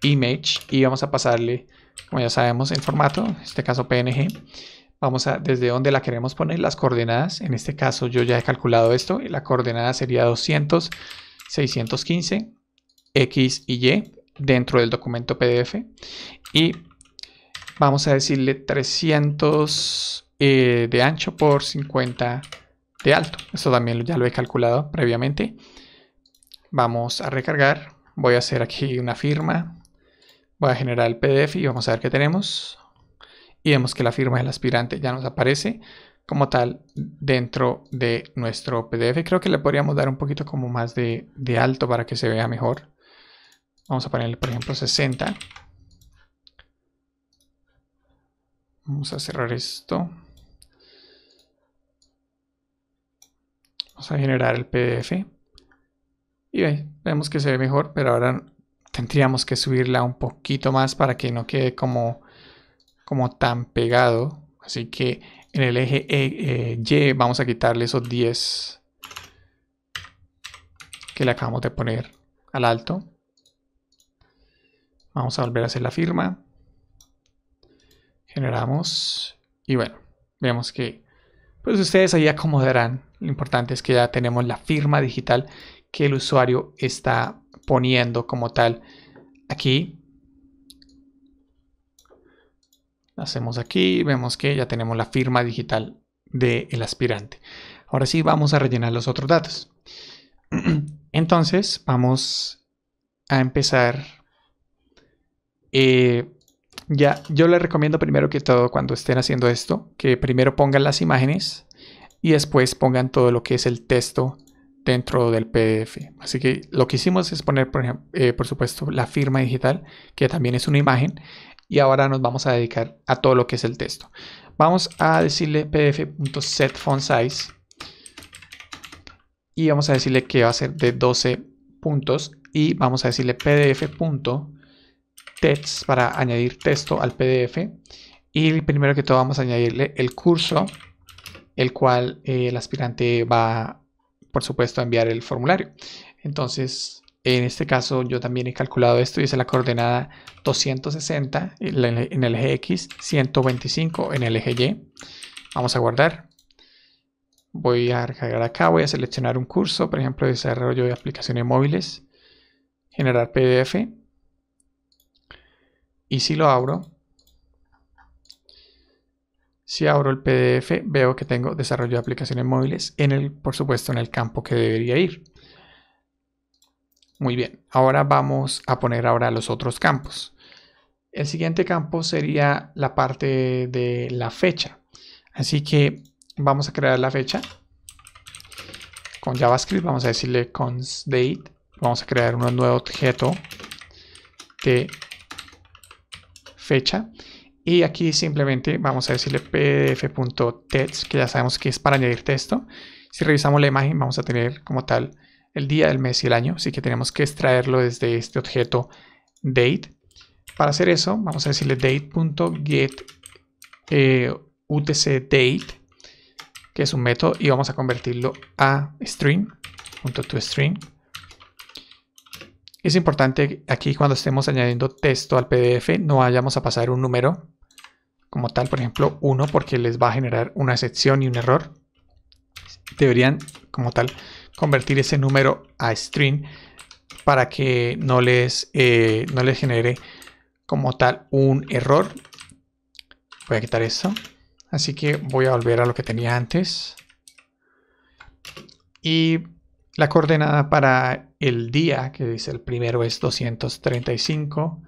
image y vamos a pasarle, como ya sabemos, en formato, en este caso PNG. Vamos a, desde donde la queremos poner, las coordenadas. En este caso yo ya he calculado esto y la coordenada sería 200. 615 X y Y dentro del documento PDF y vamos a decirle 300 eh, de ancho por 50 de alto. Esto también ya lo he calculado previamente. Vamos a recargar. Voy a hacer aquí una firma. Voy a generar el PDF y vamos a ver qué tenemos. Y vemos que la firma del aspirante ya nos aparece como tal dentro de nuestro PDF. Creo que le podríamos dar un poquito como más de, alto para que se vea mejor. Vamos a ponerle, por ejemplo, 60. Vamos a cerrar esto. Vamos a generar el PDF. Y vemos que se ve mejor, pero ahora tendríamos que subirla un poquito más para que no quede como, como tan pegado. Así que en el eje e, eh, Y vamos a quitarle esos 10 que le acabamos de poner al alto. Vamos a volver a hacer la firma. Generamos. Y bueno, vemos que pues ustedes ahí acomodarán. Lo importante es que ya tenemos la firma digital que el usuario está poniendo como tal aquí Hacemos aquí, vemos que ya tenemos la firma digital del el aspirante. Ahora sí, vamos a rellenar los otros datos. *clears throat* Entonces, vamos a empezar. Eh, ya, yo le recomiendo primero que todo cuando estén haciendo esto, que primero pongan las imágenes y después pongan todo lo que es el texto dentro del PDF. Así que lo que hicimos es poner, por, ejemplo, eh, por supuesto, la firma digital, que también es una imagen, y ahora nos vamos a dedicar a todo lo que es el texto. Vamos a decirle pdf.setfontsize. font size y vamos a decirle que va a ser de 12 puntos y vamos a decirle text para añadir texto al pdf y primero que todo vamos a añadirle el curso el cual el aspirante va por supuesto a enviar el formulario entonces en este caso yo también he calculado esto y es la coordenada 260 en el eje X, 125 en el eje Y. Vamos a guardar. Voy a cargar acá, voy a seleccionar un curso, por ejemplo, desarrollo de aplicaciones móviles. Generar PDF. Y si lo abro, si abro el PDF, veo que tengo desarrollo de aplicaciones móviles, en el, por supuesto, en el campo que debería ir. Muy bien, ahora vamos a poner ahora los otros campos. El siguiente campo sería la parte de la fecha. Así que vamos a crear la fecha. Con JavaScript vamos a decirle state Vamos a crear un nuevo objeto de fecha. Y aquí simplemente vamos a decirle text que ya sabemos que es para añadir texto. Si revisamos la imagen vamos a tener como tal el día, el mes y el año, así que tenemos que extraerlo desde este objeto date. Para hacer eso, vamos a decirle date.get eh, que es un método, y vamos a convertirlo a string. Es importante aquí cuando estemos añadiendo texto al PDF no vayamos a pasar un número como tal, por ejemplo 1, porque les va a generar una excepción y un error. Deberían como tal convertir ese número a string para que no les, eh, no les genere como tal un error. Voy a quitar esto. Así que voy a volver a lo que tenía antes. Y la coordenada para el día, que dice el primero es 235,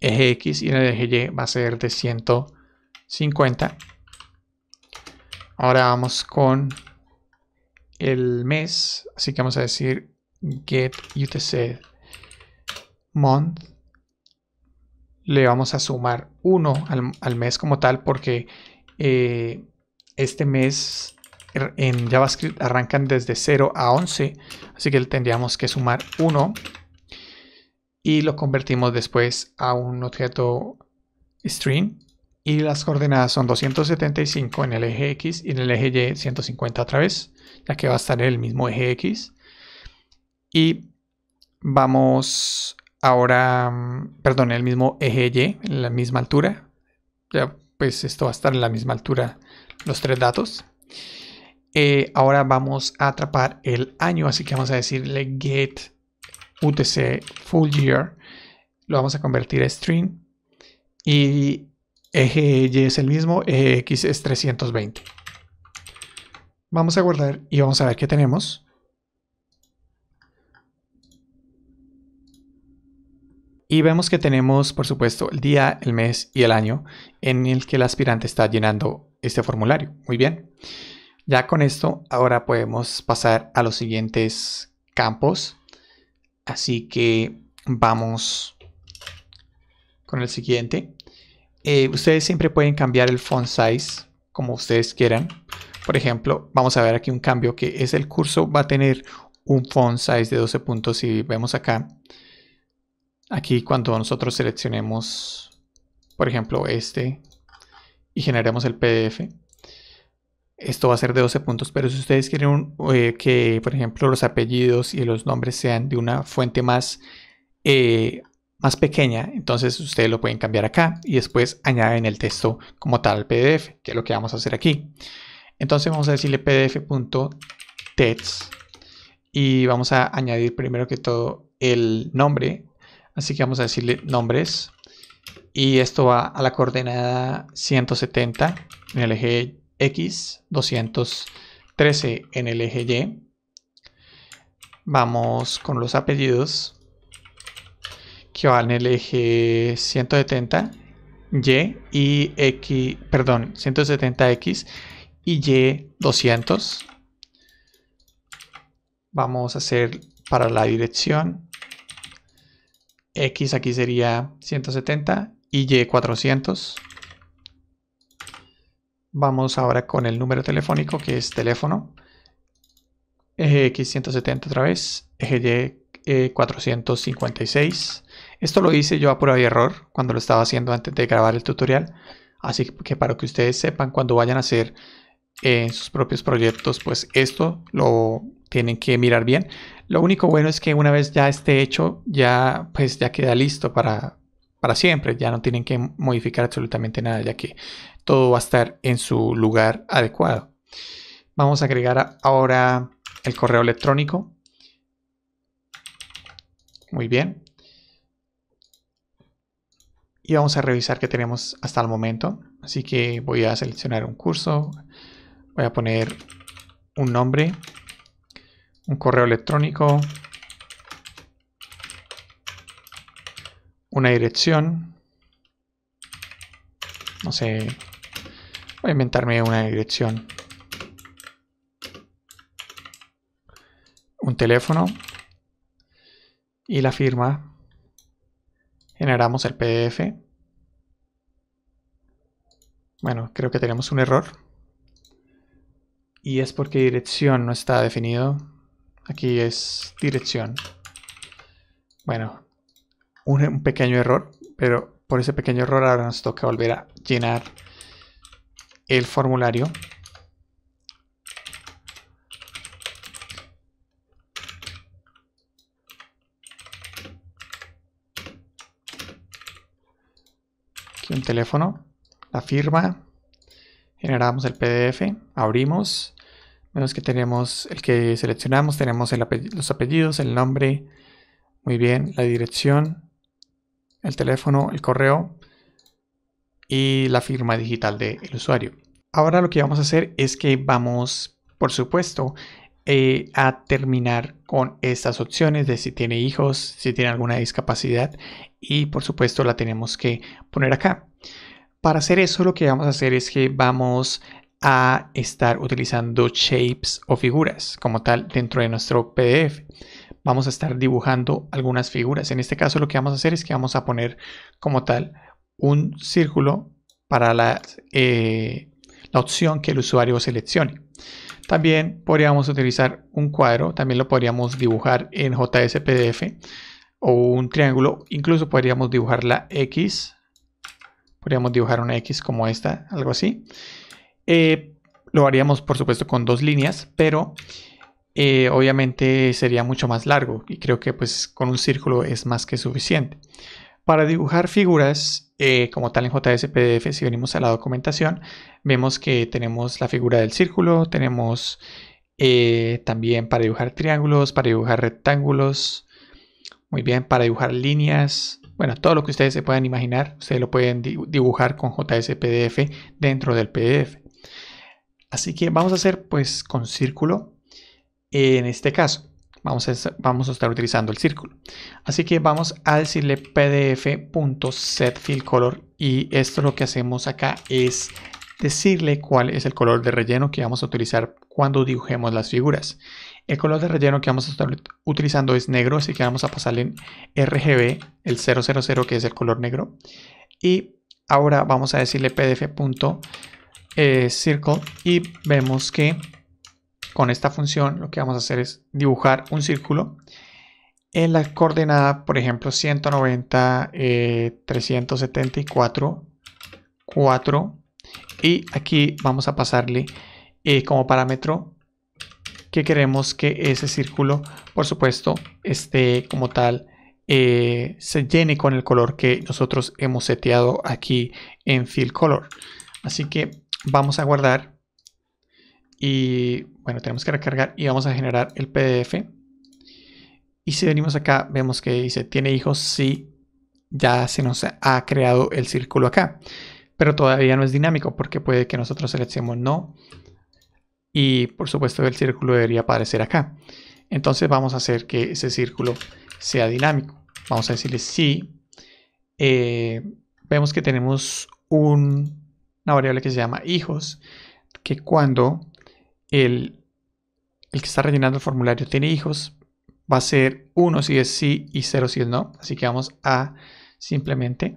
eje X y en el eje Y va a ser de 150. Ahora vamos con el mes, así que vamos a decir get UTC month. Le vamos a sumar 1 al, mes como tal porque eh, este mes er, en JavaScript arrancan desde 0 a 11, así que tendríamos que sumar 1 y lo convertimos después a un objeto string y las coordenadas son 275 en el eje X y en el eje Y 150 otra vez, ya que va a estar en el mismo eje X. Y vamos ahora, mm, perdón, en el mismo eje Y, en la misma altura. Ya, pues esto va a estar en la misma altura los tres datos. Eh, ahora vamos a atrapar el año, así que vamos a decirle get UTC full year. Lo vamos a convertir a string. Y eje Y es el mismo, X es 320. Vamos a guardar y vamos a ver qué tenemos. Y vemos que tenemos, por supuesto, el día, el mes y el año en el que el aspirante está llenando este formulario. Muy bien. Ya con esto, ahora podemos pasar a los siguientes campos. Así que vamos con el siguiente. Eh, ustedes siempre pueden cambiar el font size como ustedes quieran. Por ejemplo, vamos a ver aquí un cambio que es el curso va a tener un font size de 12 puntos si vemos acá. Aquí cuando nosotros seleccionemos, por ejemplo, este y generemos el PDF, esto va a ser de 12 puntos, pero si ustedes quieren eh, que, por ejemplo, los apellidos y los nombres sean de una fuente más eh, más pequeña, entonces ustedes lo pueden cambiar acá y después añaden el texto como tal PDF, que es lo que vamos a hacer aquí. Entonces vamos a decirle pdf.text e y vamos a añadir primero que todo el nombre, así que vamos a decirle nombres y esto va a la coordenada 170 en el eje X, 213 en el eje Y. Vamos con los apellidos que va en el eje 170 Y y X, perdón, 170X y Y 200. Vamos a hacer para la dirección X aquí sería 170 y Y 400. Vamos ahora con el número telefónico que es teléfono. Eje X 170 otra vez, eje Y 456. Eh, esto lo hice yo a prueba y error cuando lo estaba haciendo antes de grabar el tutorial. Así que para que ustedes sepan cuando vayan a hacer en eh, sus propios proyectos, pues esto lo tienen que mirar bien. Lo único bueno es que una vez ya esté hecho, ya pues ya queda listo para, para siempre. Ya no tienen que modificar absolutamente nada, ya que todo va a estar en su lugar adecuado. Vamos a agregar ahora el correo electrónico. Muy bien y vamos a revisar qué tenemos hasta el momento. Así que voy a seleccionar un curso, voy a poner un nombre, un correo electrónico, una dirección, no sé, voy a inventarme una dirección, un teléfono y la firma Generamos el PDF. Bueno, creo que tenemos un error. Y es porque dirección no está definido. Aquí es dirección. Bueno, un, pequeño error, pero por ese pequeño error ahora nos toca volver a llenar el formulario teléfono, la firma, generamos el PDF, abrimos, menos que tenemos el que seleccionamos, tenemos los apellidos, el nombre, muy bien, la dirección, el teléfono, el correo y la firma digital del usuario. Ahora lo que vamos a hacer es que vamos, por supuesto, eh, a terminar con estas opciones de si tiene hijos, si tiene alguna discapacidad y por supuesto la tenemos que poner acá. Para hacer eso lo que vamos a hacer es que vamos a estar utilizando shapes o figuras como tal dentro de nuestro PDF. Vamos a estar dibujando algunas figuras. En este caso lo que vamos a hacer es que vamos a poner como tal un círculo para la, eh, la opción que el usuario seleccione. También podríamos utilizar un cuadro, también lo podríamos dibujar en JSPDF o un triángulo, incluso podríamos dibujar la X, podríamos dibujar una X como esta, algo así. Eh, lo haríamos por supuesto con dos líneas, pero eh, obviamente sería mucho más largo y creo que pues con un círculo es más que suficiente. Para dibujar figuras eh, como tal en JSPDF, si venimos a la documentación, vemos que tenemos la figura del círculo, tenemos eh, también para dibujar triángulos, para dibujar rectángulos, muy bien, para dibujar líneas, bueno, todo lo que ustedes se puedan imaginar, ustedes lo pueden dibujar con JSPDF dentro del PDF. Así que vamos a hacer pues con círculo en este caso. Vamos a, estar utilizando el círculo. Así que vamos a decirle pdf.setFillColor y esto lo que hacemos acá es decirle cuál es el color de relleno que vamos a utilizar cuando dibujemos las figuras. El color de relleno que vamos a estar utilizando es negro, así que vamos a pasarle en RGB el 000 que es el color negro. Y ahora vamos a decirle pdf.circle eh, y vemos que con esta función lo que vamos a hacer es dibujar un círculo en la coordenada, por ejemplo, 190, 374, 4. Y aquí vamos a pasarle eh, como parámetro que queremos que ese círculo, por supuesto, esté como tal, eh, se llene con el color que nosotros hemos seteado aquí en Fill Color. Así que vamos a guardar y bueno, tenemos que recargar y vamos a generar el PDF. Y si venimos acá, vemos que dice, ¿tiene hijos? Sí, ya se nos ha creado el círculo acá. Pero todavía no es dinámico porque puede que nosotros seleccionemos no. Y por supuesto el círculo debería aparecer acá. Entonces vamos a hacer que ese círculo sea dinámico. Vamos a decirle sí. Eh, vemos que tenemos una variable que se llama hijos, que cuando el, que está rellenando el formulario tiene hijos, va a ser 1 si es sí y 0 si es no. Así que vamos a simplemente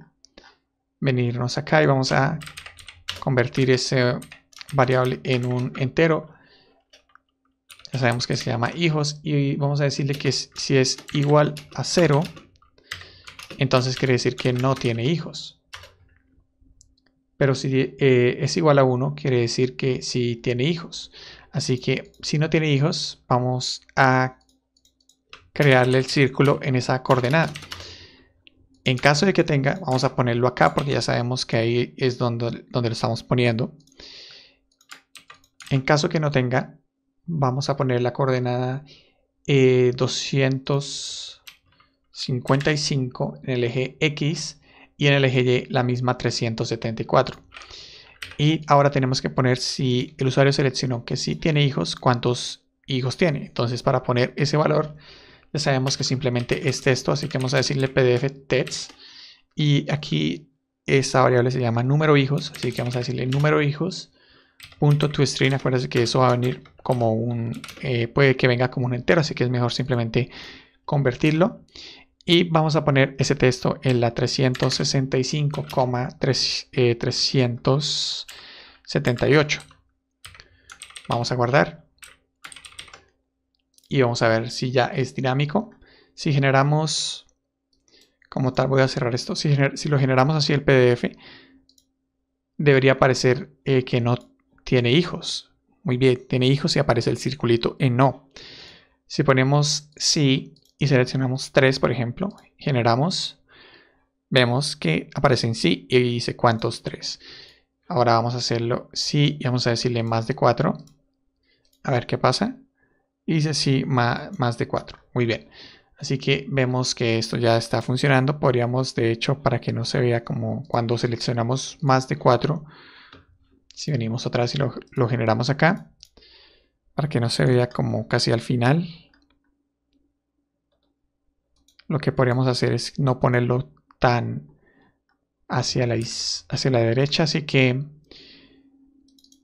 venirnos acá y vamos a convertir esa variable en un entero. Ya sabemos que se llama hijos y vamos a decirle que si es igual a 0, entonces quiere decir que no tiene hijos. Pero si eh, es igual a 1, quiere decir que sí tiene hijos. Así que si no tiene hijos, vamos a crearle el círculo en esa coordenada. En caso de que tenga, vamos a ponerlo acá porque ya sabemos que ahí es donde, donde lo estamos poniendo. En caso que no tenga, vamos a poner la coordenada 255 eh, en el eje X y en el eje Y la misma 374. Y ahora tenemos que poner si el usuario seleccionó que sí tiene hijos, cuántos hijos tiene. Entonces para poner ese valor ya sabemos que simplemente es texto, así que vamos a decirle pdf text. Y aquí esta variable se llama número hijos, así que vamos a decirle número hijos punto toString, acuérdense que eso va a venir como un, eh, puede que venga como un entero, así que es mejor simplemente convertirlo y vamos a poner ese texto en la 365,378. Eh, vamos a guardar. Y vamos a ver si ya es dinámico. Si generamos, como tal voy a cerrar esto, si, lo generamos así el PDF, debería aparecer eh, que no tiene hijos. Muy bien, tiene hijos y aparece el circulito en no. Si ponemos sí, seleccionamos 3, por ejemplo, generamos, vemos que en sí y dice cuántos tres Ahora vamos a hacerlo si y vamos a decirle más de 4. A ver qué pasa. Y dice si más, de 4. Muy bien. Así que vemos que esto ya está funcionando. Podríamos, de hecho, para que no se vea como cuando seleccionamos más de 4, si venimos atrás y lo generamos acá, para que no se vea como casi al final, lo que podríamos hacer es no ponerlo tan hacia la, hacia la derecha. Así que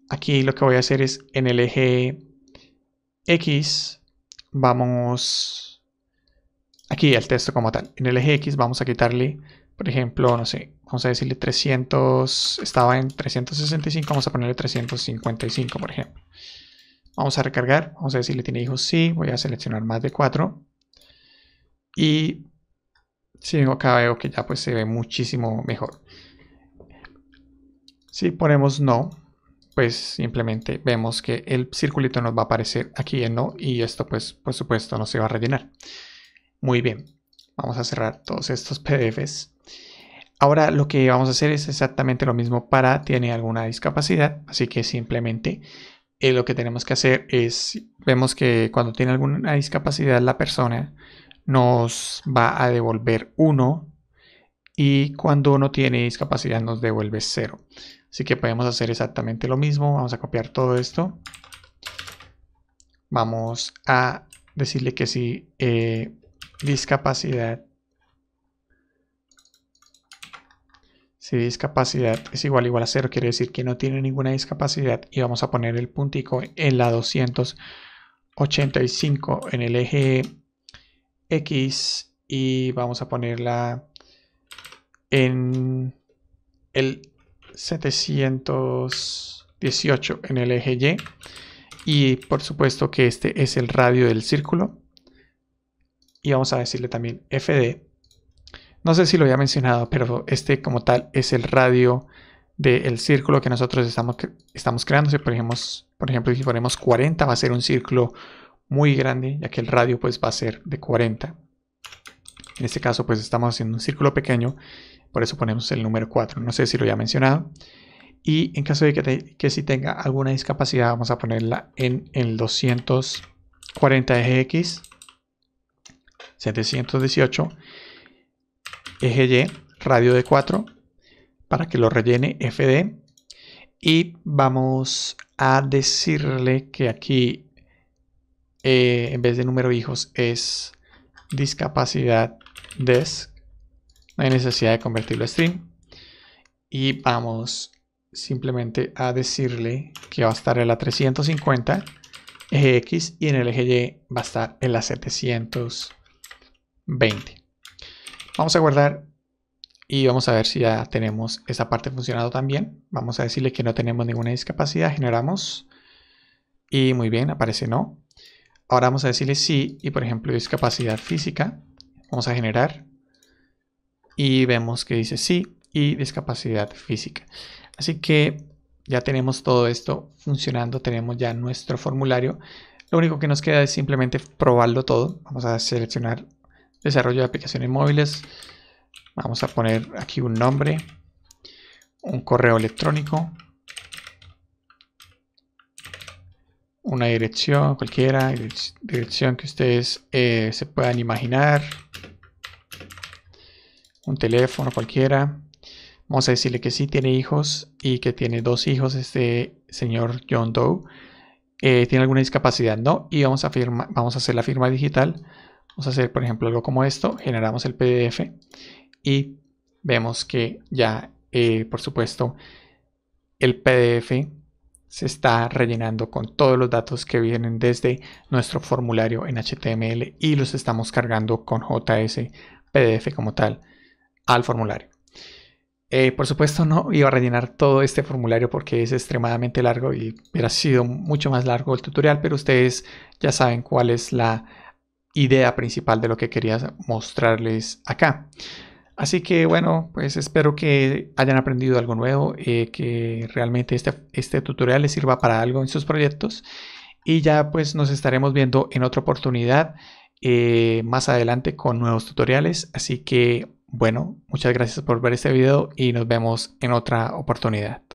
aquí lo que voy a hacer es en el eje X vamos aquí al texto como tal. En el eje X vamos a quitarle, por ejemplo, no sé, vamos a decirle 300, estaba en 365, vamos a ponerle 355, por ejemplo. Vamos a recargar, vamos a decirle tiene hijos sí, voy a seleccionar más de 4. Y si vengo acá veo que ya pues se ve muchísimo mejor. Si ponemos no, pues simplemente vemos que el circulito nos va a aparecer aquí en no y esto pues por supuesto no se va a rellenar. Muy bien, vamos a cerrar todos estos *laughs* PDFs. Ahora lo que vamos a hacer es exactamente lo mismo para tiene alguna discapacidad, así que simplemente eh, lo que tenemos que hacer es, vemos que cuando tiene alguna discapacidad la persona, nos va a devolver 1 y cuando uno tiene discapacidad nos devuelve 0. Así que podemos hacer exactamente lo mismo. Vamos a copiar todo esto. Vamos a decirle que si eh, discapacidad si discapacidad es igual igual a 0 quiere decir que no tiene ninguna discapacidad y vamos a poner el puntico en la 285 en el eje X y vamos a ponerla en el 718 en el eje Y. Y por supuesto que este es el radio del círculo. Y vamos a decirle también FD. No sé si lo había mencionado, pero este como tal es el radio del círculo que nosotros estamos, estamos creando. Si ponemos por ejemplo, si ponemos 40 va a ser un círculo muy grande, ya que el radio pues va a ser de 40. En este caso pues estamos haciendo un círculo pequeño, por eso ponemos el número 4, no sé si lo ya mencionado. Y en caso de que, que si tenga alguna discapacidad vamos a ponerla en el 240 eje X, 718 eje Y, radio de 4, para que lo rellene FD. Y vamos a decirle que aquí eh, en vez de número de hijos es discapacidad desk. No hay necesidad de convertirlo a string. Y vamos simplemente a decirle que va a estar en la 350 eje X y en el eje Y va a estar en la 720. Vamos a guardar y vamos a ver si ya tenemos esa parte funcionando también. Vamos a decirle que no tenemos ninguna discapacidad, generamos y muy bien, aparece no. Ahora vamos a decirle sí y por ejemplo discapacidad física. Vamos a generar y vemos que dice sí y discapacidad física. Así que ya tenemos todo esto funcionando, tenemos ya nuestro formulario. Lo único que nos queda es simplemente probarlo todo. Vamos a seleccionar desarrollo de aplicaciones móviles. Vamos a poner aquí un nombre, un correo electrónico, una dirección, cualquiera dirección que ustedes eh, se puedan imaginar, un teléfono cualquiera. Vamos a decirle que sí tiene hijos y que tiene dos hijos este señor John Doe. Eh, ¿Tiene alguna discapacidad? No. Y vamos a, vamos a hacer la firma digital. Vamos a hacer, por ejemplo, algo como esto. Generamos el PDF y vemos que ya, eh, por supuesto, el PDF se está rellenando con todos los datos que vienen desde nuestro formulario en HTML y los estamos cargando con JS PDF como tal al formulario. Eh, por supuesto no iba a rellenar todo este formulario porque es extremadamente largo y hubiera sido mucho más largo el tutorial, pero ustedes ya saben cuál es la idea principal de lo que quería mostrarles acá. Así que bueno, pues espero que hayan aprendido algo nuevo, eh, que realmente este, este tutorial les sirva para algo en sus proyectos y ya pues nos estaremos viendo en otra oportunidad eh, más adelante con nuevos tutoriales. Así que bueno, muchas gracias por ver este video y nos vemos en otra oportunidad.